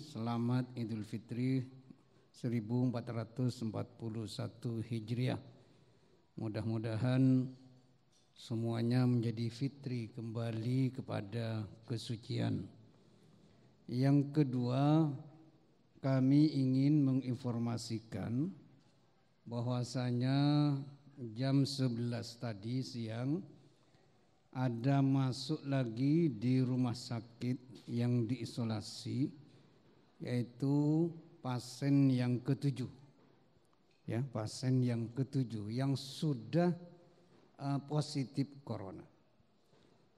Selamat Idul Fitri 1441 Hijriah. Mudah-mudahan semuanya menjadi fitri kembali kepada kesucian. Yang kedua, kami ingin menginformasikan bahwasanya jam 11 tadi siang ada masuk lagi di rumah sakit yang diisolasi yaitu pasien yang ketujuh. Ya, pasien yang ketujuh yang sudah uh, positif corona.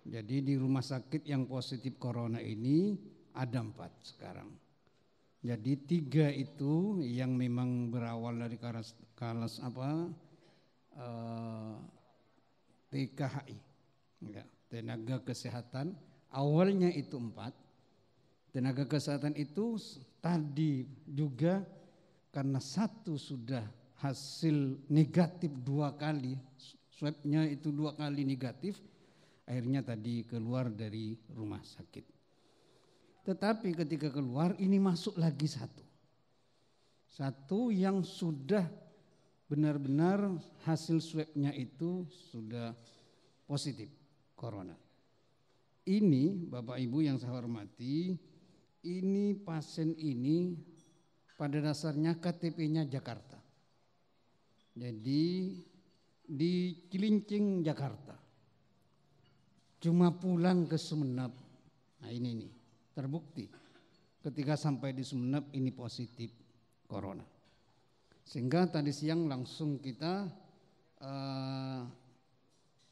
Jadi di rumah sakit yang positif corona ini ada empat sekarang. Jadi tiga itu yang memang berawal dari kalas, kalas apa uh, eh, TKHI, ya, tenaga kesehatan. Awalnya itu empat, Tenaga kesehatan itu tadi juga karena satu sudah hasil negatif dua kali, swabnya itu dua kali negatif, akhirnya tadi keluar dari rumah sakit. Tetapi ketika keluar ini masuk lagi satu. Satu yang sudah benar-benar hasil swabnya itu sudah positif corona. Ini Bapak Ibu yang saya hormati ini pasien ini pada dasarnya KTP-nya Jakarta. Jadi di Cilincing Jakarta. Cuma pulang ke Sumeneb. Nah ini nih, terbukti ketika sampai di Sumeneb ini positif corona. Sehingga tadi siang langsung kita uh,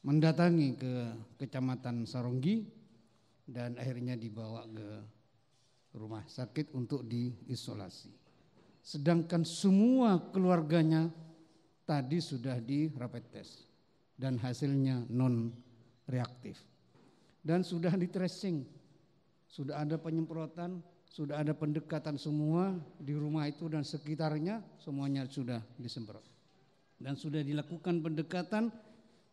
mendatangi ke Kecamatan Saronggi dan akhirnya dibawa ke rumah sakit untuk diisolasi. Sedangkan semua keluarganya tadi sudah di rapid test dan hasilnya non reaktif. Dan sudah di tracing, sudah ada penyemprotan, sudah ada pendekatan semua di rumah itu dan sekitarnya semuanya sudah disemprot. Dan sudah dilakukan pendekatan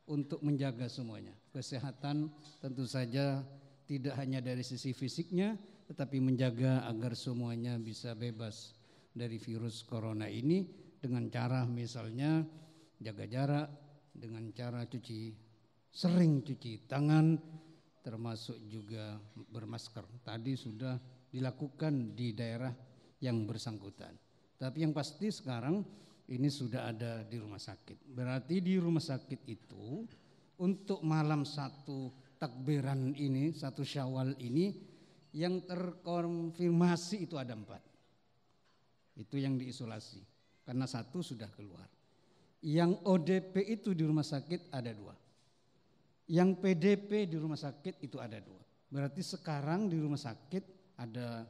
untuk menjaga semuanya. Kesehatan tentu saja tidak hanya dari sisi fisiknya tetapi menjaga agar semuanya bisa bebas dari virus corona ini dengan cara misalnya jaga jarak, dengan cara cuci sering cuci tangan termasuk juga bermasker. Tadi sudah dilakukan di daerah yang bersangkutan. Tapi yang pasti sekarang ini sudah ada di rumah sakit. Berarti di rumah sakit itu untuk malam satu takbiran ini, satu syawal ini yang terkonfirmasi itu ada empat. Itu yang diisolasi karena satu sudah keluar. Yang ODP itu di rumah sakit ada dua. Yang PDP di rumah sakit itu ada dua. Berarti sekarang di rumah sakit ada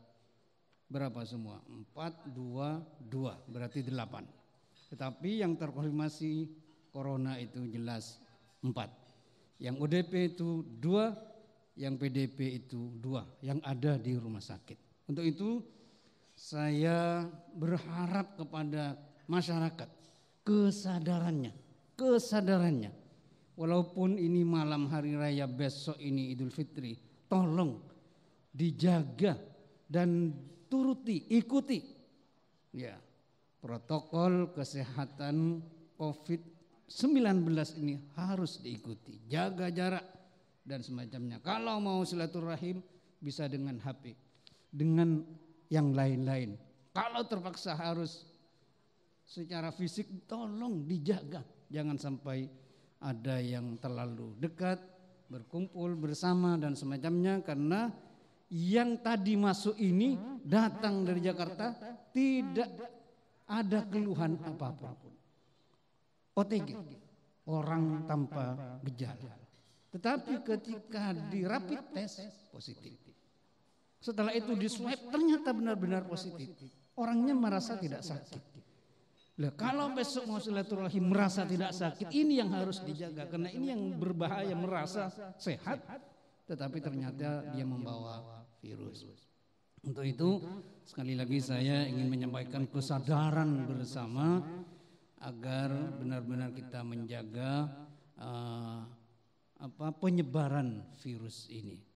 berapa semua? Empat, dua, dua. Berarti delapan. Tetapi yang terkonfirmasi corona itu jelas empat. Yang ODP itu dua, yang PDP itu dua yang ada di rumah sakit. Untuk itu saya berharap kepada masyarakat kesadarannya, kesadarannya. Walaupun ini malam hari raya besok ini Idul Fitri, tolong dijaga dan turuti, ikuti ya protokol kesehatan COVID-19 ini harus diikuti. Jaga jarak, dan semacamnya. Kalau mau silaturahim bisa dengan HP, dengan yang lain-lain. Kalau terpaksa harus secara fisik tolong dijaga, jangan sampai ada yang terlalu dekat, berkumpul bersama dan semacamnya karena yang tadi masuk ini datang dari Jakarta tidak ada keluhan apapun. OTG, orang tanpa gejala. Tetapi ketika di tes positif. Setelah itu di swab ternyata benar-benar positif. Orangnya merasa tidak sakit. Lah kalau besok mau silaturahim merasa tidak sakit, ini yang harus dijaga karena ini yang berbahaya merasa sehat tetapi ternyata dia membawa virus. Untuk itu sekali lagi saya ingin menyampaikan kesadaran bersama agar benar-benar kita menjaga uh, apa penyebaran virus ini.